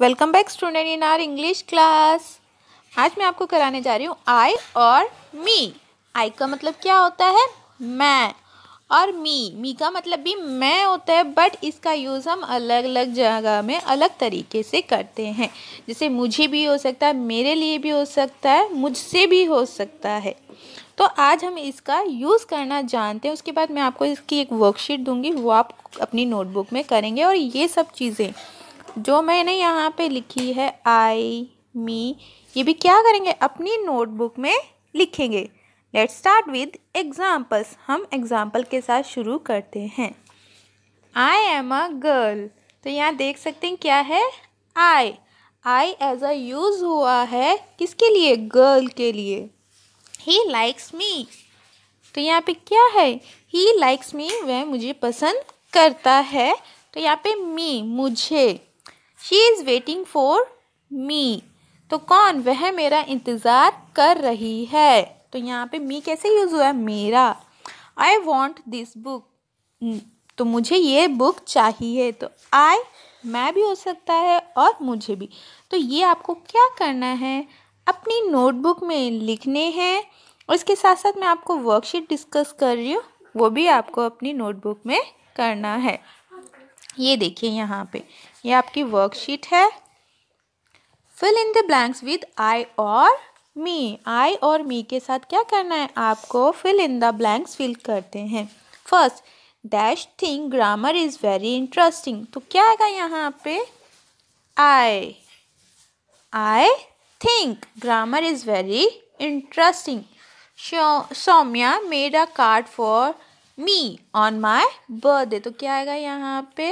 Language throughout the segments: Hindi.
welcome back student in our English class आज मैं आपको कराने जा रही हूँ आई और मी आई का मतलब क्या होता है मैं और मी मी का मतलब भी मैं होता है बट इसका यूज़ हम अलग अलग जगह में अलग तरीके से करते हैं जैसे मुझे भी हो सकता है मेरे लिए भी हो सकता है मुझसे भी हो सकता है तो आज हम इसका यूज़ करना जानते हैं उसके बाद मैं आपको इसकी एक वर्कशीट दूंगी वो आप अपनी नोटबुक में करेंगे और ये सब चीज़ें जो मैंने यहाँ पे लिखी है आई मी ये भी क्या करेंगे अपनी नोटबुक में लिखेंगे लेट स्टार्ट विद एग्जाम्पल्स हम एग्जाम्पल के साथ शुरू करते हैं आई एम अ गर्ल तो यहाँ देख सकते हैं क्या है आई आई एज अ यूज़ हुआ है किसके लिए गर्ल के लिए ही लाइक्स मी तो यहाँ पे क्या है ही लाइक्स मी वह मुझे पसंद करता है तो यहाँ पे मी मुझे she is waiting for me तो कौन वह मेरा इंतज़ार कर रही है तो यहाँ पे मी कैसे यूज़ हुआ है मेरा आई वॉन्ट दिस बुक तो मुझे ये बुक चाहिए तो आई मैं भी हो सकता है और मुझे भी तो ये आपको क्या करना है अपनी नोटबुक में लिखने हैं और इसके साथ साथ मैं आपको वर्कशीट डिस्कस कर रही हूँ वो भी आपको अपनी नोटबुक में करना है ये देखिए यहाँ पे ये आपकी वर्कशीट है fill in the blanks with I और मी आई और मी के साथ क्या करना है आपको fill in the blanks fill करते हैं first dash thing grammar is very interesting तो क्या आएगा यहाँ पे I I think grammar is very interesting Saumya मेरा card for me on my birthday तो क्या आएगा यहाँ पे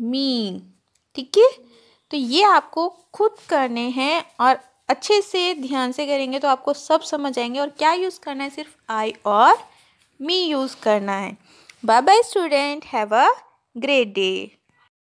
मी ठीक है तो ये आपको खुद करने हैं और अच्छे से ध्यान से करेंगे तो आपको सब समझ आएंगे और क्या यूज़ करना है सिर्फ आई और मी यूज़ करना है bye bye student have a great day